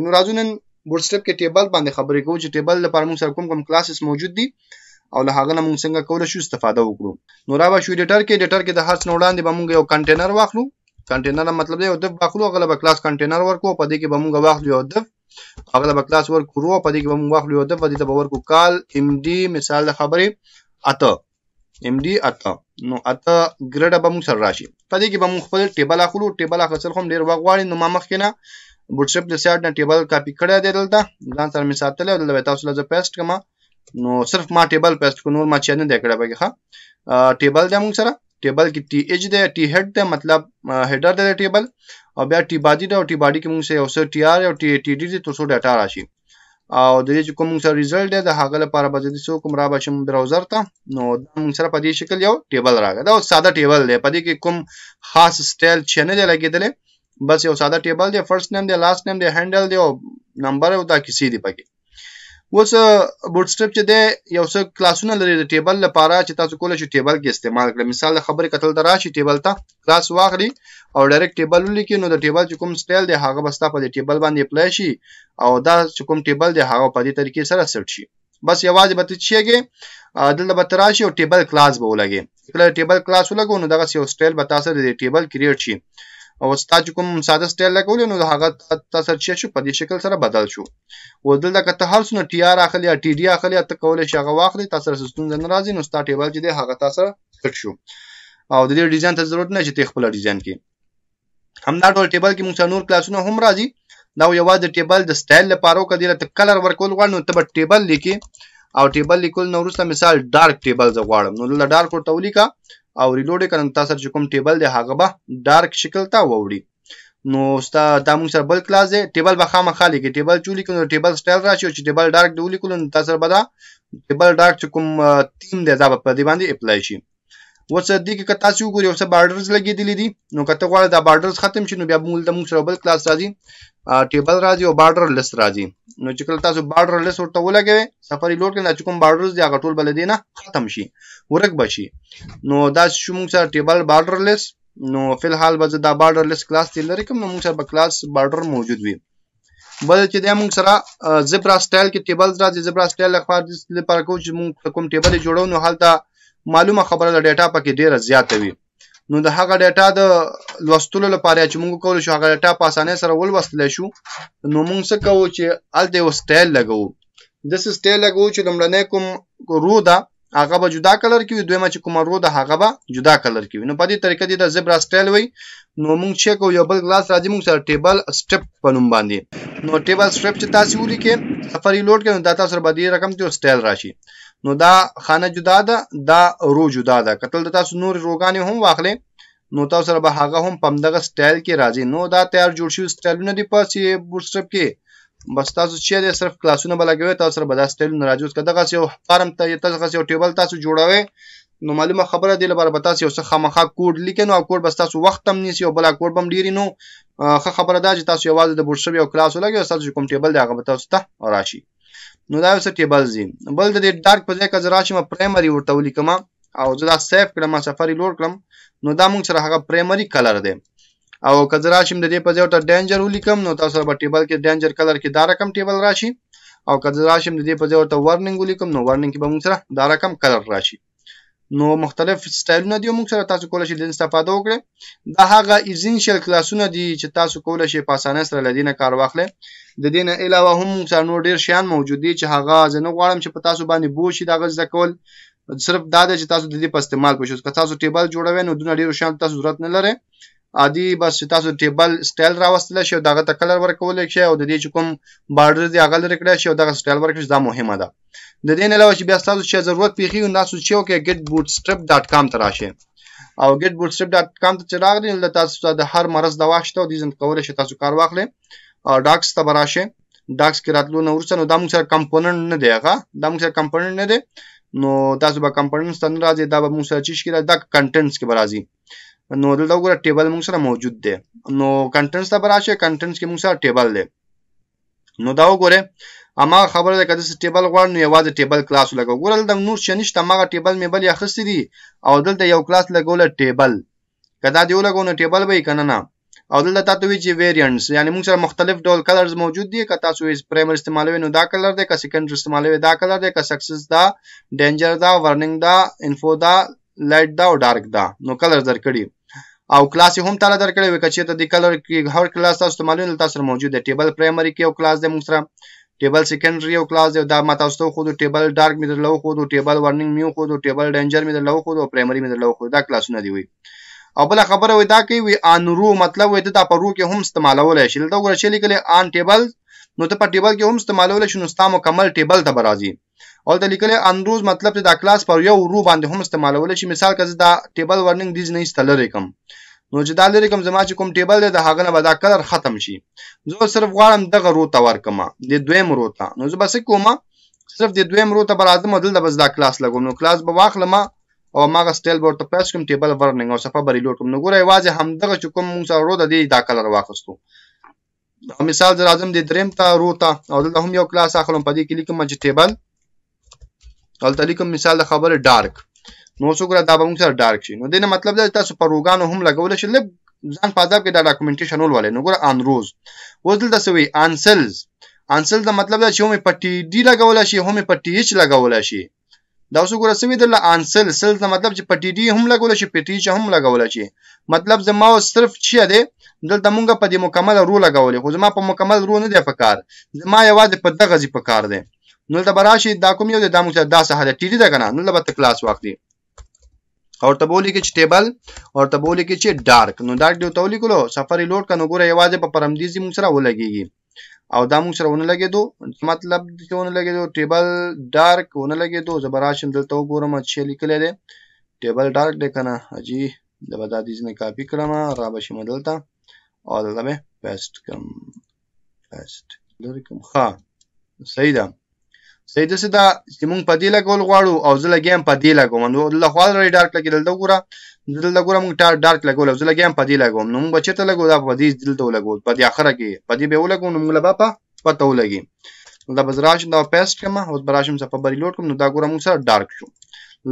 نو راځو نن بورډ سټپ کې ټیبل باندې خبرې کوو چې ټیبل لپاره موږ سره کوم کوم کلاسز موجود دي او له هغه نه موږ څنګه کولای شو استفاده وکړو نو را به شو ډیټر کې ډیټر کې د هر څه وړاندې به موږ یو کنټینر واخلو کنټینر مطلب دی یو دف واخلو هغه به کلاس کنټینر ورکو په دې کې به موږ واخلو یو دف هغه به کلاس ورکو په دې کې به موږ واخلو یو دف دې ته به ورکو کال ام ډي مثال د خبرې اته ام ډي اته نو اته ګریډ به موږ سره راشي په دې کې به موږ خپل ټیبل اخلو ټیبل اخیستل خو ډیر وغواړي نو ما مخکې نه بوت سټرپ د سیاډ نه ټیبل کاپی کړی دی دلته ځان سره مې ساتلی او دلته تاسو لزه پیسټ کما نو صرف ما ټیبل پیسټ کو نور ما چا نه دی کړی بګه ښه ټیبل دی موږ سره ټیبل کې ټي ایج دی ټي هډ دی مطلب هډر دی ټیبل او بیا ټي باډي دی او ټي باډي کې موږ سره یو څه ټي آر او ټي ټي ډي دی تر څو ډاټا راشي او د دې چې کوم سره ریزلټ دی د هغه لپاره به دې څو کوم را بشم براوزر ته نو موږ سره په دې شکل یو ټیبل راغی دا ساده ټیبل دی په دې کې کوم خاص سټایل چې نه دی لګیدلی بس یو ساده ټیبل دی فرست نیم دی لاست نیم دی هندل دی او نمبر او دا کیسې دی پکې اوس بوت سټرپ چې دی یو څه کلاسونه لري د ټیبل لپاره چې تاسو کولای شئ ټیبل کې استعمال کړئ مثال د خبرې کتل دراشي ټیبل ته کلاس واخلي او ډایرکټ ټیبل ولیکي نو د ټیبل چې کوم سټایل دی هغه بس تاسو په ټیبل باندې اپلای شي او دا چې کوم ټیبل دی هغه په دې طریقې سره سیټ شي بس یوازې به تشيږي دلته به تراشي او ټیبل کلاس به ولګي کله ټیبل کلاس ولګو نو دغه یو سټایل به تاسو د ټیبل کریئیټ شي او ستا چې کوم ساده سټایل لګولې نو هغه تا سره چې شو په دې شکل سره بدل شو او دلته که ته هر څونه ټي آر اخلي یا ټي ډي اخلي ته کولی شي هغه واخلي تا سره ستونزه نه راځي نو ستا ټیبل چې دی هغه تا سره فټ شو او د دې ډیزاین ته ضرورت نه چې ته خپل ډیزاین کې همدا ټول ټیبل کې موږ نور کلاسونه هم راځي دا یوازې ټیبل د سټایل لپاره او کدی ته کلر ورکول غواړي نو ته به ټیبل لیکي او ټیبل لیکل نو وروسته مثال ډارک ټیبل زه غواړم نو دلته ډارک ورته ولیکه او ریلوډ کړم تاسو سره کوم ټیبل دی هغه به ډارک شکل ته ووري نو ستا دا موږ سره بل کلاس دی ټیبل به خامخا لیکي ټیبل چې لیکو نو ټیبل سټایل راشي چې ټیبل ډارک دی ولیکو نو تاسو سره به دا ټیبل ډارک چې کوم تیم دی دا به په دې باندې اپلای شي اوس دې کې که تاسو وګورئ اوس بارډرز لګېدلې دي نو که ته غواړې دا بارډرز ختم شي نو بیا موږ د موږ سره بل کلاس راځي ټیبل راځي او بارډر لیست راځي نو چې کله تاسو بارډر لیست ورته ولګوي سفری لوډ کړئ چې کوم بارډرز دي هغه ټول بل دي نه ختم شي ورک بشي نو دا شو موږ سره ټیبل بارډر لیست نو فی الحال به دا بارډر لیست کلاس دی لري کوم موږ سره به کلاس بارډر موجود وي بل چې د موږ سره زبرا سټایل کې ټیبل راځي زبرا سټایل اخبار د لپاره کوم چې موږ کوم ټیبل جوړو نو حالت معلومه خبره د ډیټا پکې ډیره زیاته وي نو د هغه ډیټا د لوستلو لپاره چې موږ کولای شو هغه ډیټا په اسانۍ سره ولوستلی شو نو موږ څه کوو چې هلته یو سټایل لګوو داسې سټایل لګوو چې لومړنی کوم رو ده هغه به جدا کلر کې وي دویمه چې کومه رو ده هغه به جدا کلر کې وي نو په دې طریقه دې د زبرا سټایل وي نو موږ چې کوو یو بل ګلاس راځي موږ سره ټیبل سټپ په نوم باندې نو ټیبل سټپ چې تاسو ولیکې سفر یې لوډ کړئ نو دا تاسو سره به دې رقم ته سټایل راشي نو دا خانه جدا ده دا رو جدا ده کتل د تاسو نور روغانې هم واخلې نو تاسو سره به هغه هم په دغه سټایل کې راځي نو دا تیار جوړ شوی سټایلونه دي په سی بوتسټرپ کې بس تاسو چې دې صرف کلاسونه بلګوي تاسو سره به دا سټایلونه راځي اوس دغه یو فارم ته یا تاسو یو ټیبل تاسو جوړوي نو معلومه خبره دی لپاره به تاسو یو څه خامخا کوډ لیکئ نو کوډ بس تاسو وخت هم نیسي او بل کوډ هم ډیری نو ښه خبره ده چې تاسو یوازې د بوتسټرپ یو کلاس ولګوي تاسو کوم ټیبل دی هغه به تاسو ته راشي نو دا اوس ټیبل زی بل د ډارک په ځای کې زرا چې ما پرایمري ورته ولیکم او زه دا سیف کړم سفاري لوډ کړم نو دا مونږ سره هغه پرایمري کلر دی او کزرا شم د دې په ځای ته ډینجر ولیکم نو تاسو په ټیبل کې ډینجر کلر کې دا رقم ټیبل راشي او کزرا شم د دې په ځای ته ورننګ ولیکم نو ورننګ کې به موږ سره دا رقم کلر راشي نو مختلف سټایلونه دي موږ سره تاسو کولای شئ د استفاده وکړئ دا هغه ایزنشل کلاسونه دي چې تاسو کولای شئ په اسانه سره لدینه کار واخلئ د دې نه علاوه هم موږ سره نور ډیر شیان موجود دي چې هغه زنه غواړم چې په تاسو باندې بوج شي دا غزه کول صرف دا ده چې تاسو د دې په استعمال پوه شئ که تاسو ټیبل جوړوئ نو دونه ډیر شیان تاسو ضرورت نه لرئ عادي بس تاسو ټیبل سټایل راوستل شي او دغه ته کلر ورکول شي او د دې چې کوم بارډر دی هغه لري کړی شي او دغه سټایل ورکړي دا مهمه ده د دې نه علاوه چې بیا تاسو چې ضرورت پیخي او تاسو چې اوکې ګټ bootstrap.com ته راشي او ګټ bootstrap.com ته چې راغلی نو تاسو د هر مرز دوا شته او دې ځن کولای شي تاسو کار واخلئ او ډاکس ته راشه ډاکس کې راتلو نو ورسره نو دا موږ سره کمپوننټ نه دی هغه دا موږ سره کمپوننټ نه دی نو تاسو به کمپوننټ ستنه راځي دا به موږ سره چې دا د کنټنټس کې راځي نو دلته وګوره ټیبل موږ سره موجود دی نو کنټنټس ته براشه کنټنټس کې موږ سره ټیبل دی نو دا وګوره اما خبره ده کده ټیبل غواړ نو یوازې ټیبل کلاس لګو ګورل د نور شنیشته ماغه ټیبل مې بل یخستی دي او دلته یو کلاس لګول ټیبل کدا دیو لګو نو ټیبل به کنه نه او دلته تاسو وی چې ویریانټس یعنی موږ سره مختلف ډول کلرز موجود دي که تاسو یې پرایمر استعمالوي نو دا کلر دی که سیکنډری استعمالوي دا کلر دی که سکسس دا ډینجر دا ورننګ دا انفو دا لایټ دا او ډارک دا نو کلرز درکړي او کلاس هم تعالی درکړی وي کچې ته د کلر کې هر کلاس تاسو ته معلومه تاسو سره موجود دی ټیبل پرایمری کې یو کلاس دی موږ سره ټیبل سیکنډری یو کلاس دی دا ما تاسو ته خو ټیبل ډارک می درلو خو ټیبل وارنینګ میو خو ټیبل ډینجر می درلو خو پرایمری می درلو خو دا کلاسونه دی وي او بل خبره وي دا کوي وي ان رو مطلب وي دا په رو کې هم استعمالولای شي دا ګور چې لیکل ان ټیبل نو ته په ټیبل کې هم استعمالولای شي نو ستا مکمل ټیبل ته راځي او د لیکل اندروز مطلب ته دا کلاس پر یو رو باندې هم استعمالول شي مثال کزه دا ټیبل ورننګ دیز نه استل رقم نو چې دا لري کوم زما چې کوم ټیبل دی د هغه نه به دا کلر ختم شي زه صرف غواړم دغه رو ته ورکم د دویم رو ته نو زه بس کوم صرف د دویم رو ته برادم دلته بس دا کلاس لګوم نو کلاس به واخلم او ماغه سټایل بورډ ته پریس کوم ټیبل ورننګ او صفه بری لوټ کوم نو ګوره واځه هم دغه چې کوم موږ سره رو د دې دا کلر واخستو مثال زه راځم د دریم ته رو ته او دلته هم یو کلاس اخلم په دې کې لیکم چې ټیبل دلته لیکم مثال د خبره ډارک نو څوک را دا به موږ سره ډارک شي نو دینه مطلب دا تاسو پروګانو هم لګول شي لږ ځان په ادب کې دا ډاکومېنټیشن ولولئ نو ګوره ان روز اوس دلته څه وي انسلز انسل دا مطلب دا چې هم په ټي ډي لګول شي هم په ټي ایچ لګول شي دا اوس ګوره سوي دله انسل سل څه مطلب چې پټی ډی هم لګول شي پټی چې هم لګول شي مطلب زما صرف چې دی دلته مونږ په دې مکمل رو لګولې خو زما په مکمل رو نه دی په کار زما یوازې په دغه ځی په کار دی نو ته براشي دا کوم یو د دامو سره دا ساحه ده ټیټه ده کنه نو لبه ته کلاس واخلي او ته بولی کې چې ټیبل او ته بولی کې چې ډارک نو ډارک دی تولی کولو سفر یې لوډ کنه ګوره یوازې په پرمدیزي مون سره ولګيږي او دا مون سره ونه لګېدو مطلب چې ونه لګېدو ټیبل ډارک ونه لګېدو زبراشم دلته وګورم چې لیکل دی ټیبل ډارک دی کنه اجي د بدادیز نه کاپی کړم را به شم دلته او دلته مې پیسټ کم پیسټ لري کوم ښه صحیح ده صحیح دسه دا چې مونږ په دې لګول غواړو او زه لګیم په دې لګوم نو له خوا لري ډارک لګې دلته وګوره دلته وګوره مونږ ډارک لګول او زه لګیم په دې لګوم نو مونږ چېرته لګو دا په دې دلته ولګو په دې اخره کې په دې به ولګو نو مونږ لبا په پته ولګي نو دا به زه راشم دا پیسټ کړم اوس به راشم څه په بری لوټ کوم نو دا ګوره مونږ سره ډارک شو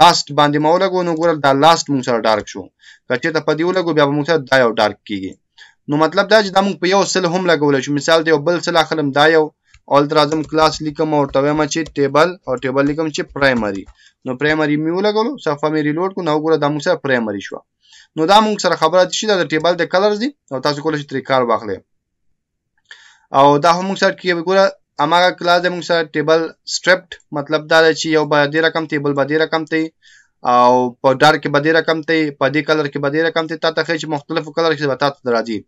لاست باندې ما ولګو نو ګوره دا لاست مونږ سره ډارک شو که چېرته په دې ولګو بیا به مونږ سره دا یو ډارک کیږي نو مطلب دا چې دا مونږ په یو سل هم لګول شو مثال دی یو بل سل اخلم دا یو اول تر اعظم کلاس لیکم او ته وایم چې ټیبل او ټیبل لیکم چې پرایمري نو پرایمري میو لګولو صفه مې ریلوډ کو نو ګوره دا موږ سره پرایمري شو نو دا موږ سره خبره شي دا ټیبل د کلرز دي او تاسو کولای شئ ترې کار واخلئ او دا هم موږ سره کې ګوره اماګه کلاس د موږ سره ټیبل سټرپټ مطلب دا دی چې یو باندې رقم ټیبل باندې رقم ته او په ډار کې به دې رقم ته په دې کلر کې به دې رقم ته تاسو خېچ مختلفو کلر کې به تاسو راځي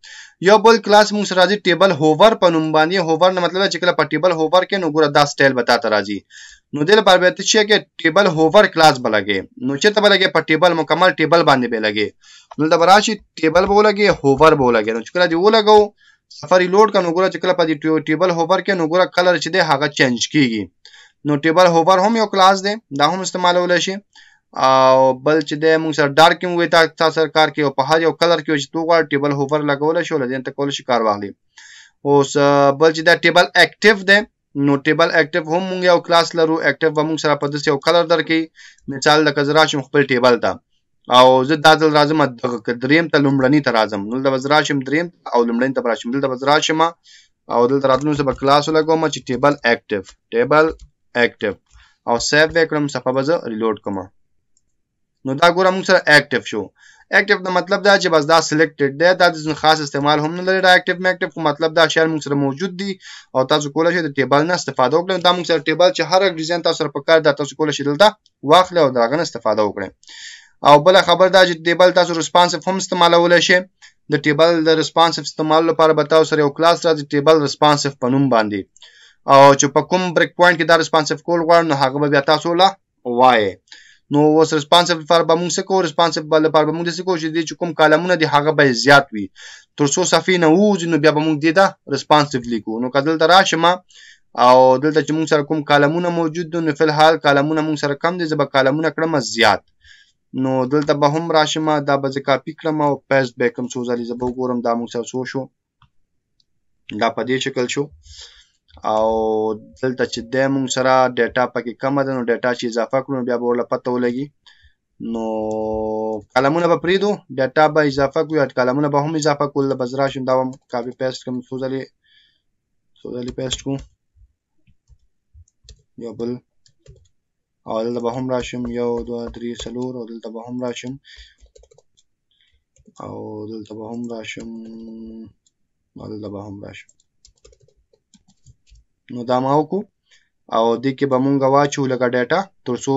یو بل کلاس موږ سره راځي ټیبل هوور په نوم باندې هوور نه مطلب چې کله په ټیبل هوور کې نو ګوره دا سټایل به تاسو راځي نو دې لپاره به چې کې ټیبل هوور کلاس به لګي نو چې ته به لګي په ټیبل مکمل ټیبل باندې به لګي نو دا براشي ټیبل به لګي هوور به لګي نو چې کله دې ولګو سفاري لوډ کنو ګوره چې کله په دې ټیبل هوور کې نو ګوره کلر چې دی هغه چینج کیږي نو ټیبل هوور هم یو کلاس دی دا هم استعمالول شي او بل چې د موږ سره ډارک هم وي تا سره کار کوي او په هر یو کلر کې چې تو غواړې ټیبل هوور لګولی شو لدین ته کولی شي کار واخلي اوس بل چې دا ټیبل اکټیو دی نو ټیبل اکټیو هم موږ یو کلاس لرو اکټیو به موږ سره په داسې یو کلر درکړي مثال لکه زه راشم خپل ټیبل ته او زه دا ځل راځم دغه دریم ته لومړني ته راځم دلته به زه راشم دریم او لومړني ته به راشم دلته به زه راشم او دلته راتلونکي به کلاس ولګوم چې ټیبل اکټیو ټیبل اکټیو او سیو یې کړم صفحه به زه ریلوډ کړم نو دا ګوره موږ سره اکټیو شو اکټیو د مطلب دا چې بس دا سلیکټډ دی دا د ځین خاص استعمال هم نه لري دا اکټیو میکټیو خو مطلب دا شیان موږ سره موجود دي او تاسو کولای شئ د ټیبل نه استفاده وکړئ دا موږ سره ټیبل چې هر ډیزاین تاسو سره پکار دا تاسو کولای شئ دلته واخلئ او دا غن استفاده وکړئ او بل خبر دا چې ټیبل تاسو ریسپانسیو هم استعمالولای شئ د ټیبل د ریسپانسیو استعمال لپاره به تاسو سره یو کلاس راځي ټیبل ریسپانسیو په نوم باندې او چې په کوم بریک پوینټ کې دا ریسپانسیو کول غواړئ نو هغه به بیا تاسو له وایي نو اوس ریسپانسیبل لپاره به موږ څه کوو ریسپانسیبل لپاره به موږ داسې کوو چې دې چې کوم کالمونه دي هغه به زیات وي تر څو صفحې نه ووځي نو بیا به موږ دې ته ریسپانسیب لیکو نو که دلته راشم او دلته چې موږ سره کوم کالمونه موجود دي نو فی الحال کالمونه موږ سره کم دي زه به کالمونه کړم زیات نو دلته به هم راشم دا به زه کاپي کړم او پیست بیکم څو ځلې زه به وګورم دا موږ سره څو شو دا په دې شکل شو او دلته چې د مونږ سره ډیټا پکې کمه ده نو ډیټا چې اضافه کړو بیا به ورله پته ولګي نو کلمونه به پریدو ډیټا به اضافه کړو یا کلمونه به هم اضافه کول به زه راشم دا هم کاپي پیسټ کوم څو ځلې څو ځلې پیسټ کوم یو بل او دلته به هم راشم یو دوه درې څلور او دلته به هم راشم او دلته به هم راشم او دلته به هم راشم نو دا ما وکړو او دې کې به مونږ واچو لکه ډیټا ترڅو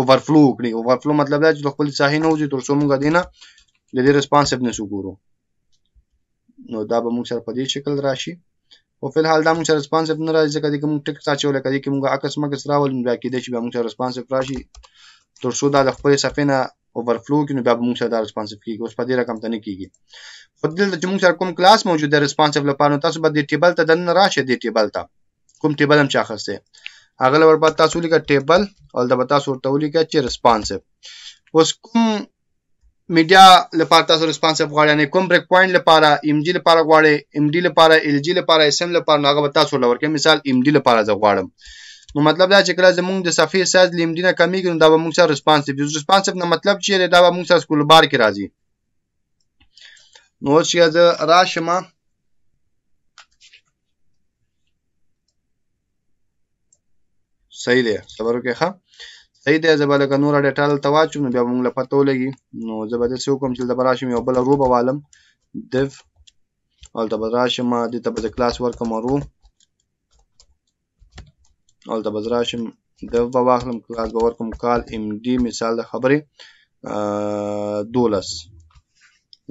اوورفلو وکړي اوورفلو مطلب دا چې د خپل ساحې نه وځي ترڅو مونږ دینه د دې ریسپانسیونس وګورو نو دا به مونږ سره په دې شکل راشي او په حال دا مونږ سره ریسپانسیو نه راځي ځکه کوم ټیک ساتو لکه دې کوم عکس مګس راول بیا کېدې چې به مونږ سره ریسپانسیو راشي تر څو دا د خپل صفینه اوورفلو کې نو بیا موږ سره دا ریسپانسیو کیږي اوس په دې رقم ته نه کیږي خو دلته چې موږ سره کوم کلاس موجود دی ریسپانسیو لپاره نو تاسو به دې ټیبل ته دننه راشئ دې ټیبل ته کوم ټیبل هم چې اخیستی هغه لور به تاسو ولیکه ټیبل هلته به تاسو ورته ولیکه چې ریسپانسیو اوس کوم میډیا لپاره تاسو ریسپانسیو غواړئ یعنې کوم بریک پوینټ لپاره ایم جی لپاره غواړئ ایم ډي لپاره ایل جی لپاره اس ایم لپاره نو هغه به تاسو ورله ورکړئ مثال ایم ډي لپاره زه غواړم نو مطلب دا چې کله زمونږ د صفحې سایز لیمډینه کمیږي نو دا به موږ سره ریسپانسیو یوز ریسپانسیو نه مطلب چې دا به موږ سره سکول بار کې راځي نو چې زه راشمه صحیح دی خبرو کې ښه صحیح دی زه به لکه نوره ډیټا دلته واچوم نو بیا به موږ له پته ولګي نو زه به داسې وکړم چې دلته به راشم یو بله رو به والم div هلته به راشم دې ته به زه کلاس ورکړم رو هلته به زه راشم د به واخلم کلاس به ورکړم کال ام ډي مثال د خبرې دولس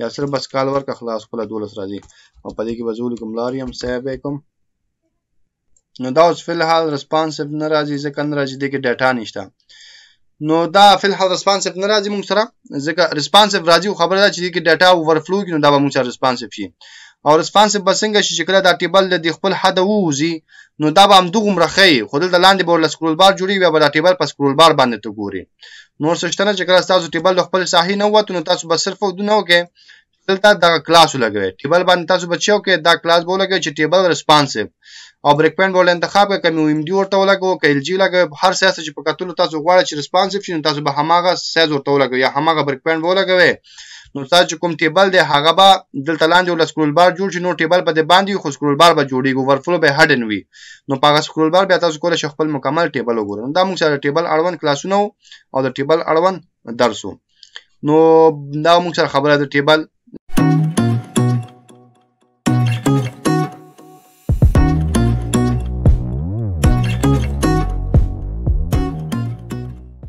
یا صرف بس کال ورکړه خلاص خپله دولس راځي او په دې کې به زه ولیکم لاریم سیب یې کوم نو دا اوس فلحال رسپانسیو نه راځي ځکه نه راځي دې کې ډیټا نشته نو دا فلحال رسپانسیو نه راځي موږ سره ځکه رسپانسیو راځي خو خبره ده چې دې کې ډیټا اوورفلو کړي نو دا به موږ سره رسپانسیو شي او ریسپانس به څنګه شي چې کله دا ټیبل د خپل حد ووزي نو دا به هم دوغومره ښیي خو دلته لاندې به ورله سکرول بار جوړي بیا به دا ټیبل په سکرول بار باندې ته ګوري نور څه شته نه چې کله ستاسو ټیبل د خپل ساحې نه ووت نو تاسو به صرف دونه وکړئ دلته دا کلاس ولګوي ټیبل باندې تاسو بچو کې دا کلاس به ولګوي چې ټیبل ریسپانسیو او بریک پوینټ ول انتخاب کړئ کوم ایم ډی ورته ولګو کې ال جی لګو هر سیاسه چې په کتلو تاسو غواړئ چې ریسپانسیو شي تاسو به هماغه سایز ورته ولګوي یا هماغه بریک پوینټ ولګوي نو تاسو چې کوم ټیبل دی هغه به دلته لاندې ول سکرول بار جوړ شي نو ټیبل به د باندې خو سکرول بار به جوړیږي ورفلو به هډن وي نو په هغه سکرول بار بیا تاسو کولای شئ خپل مکمل ټیبل وګورئ دا موږ سره ټیبل اړوند کلاسونه او د ټیبل اړوند درسو نو دا موږ سره خبره د ټیبل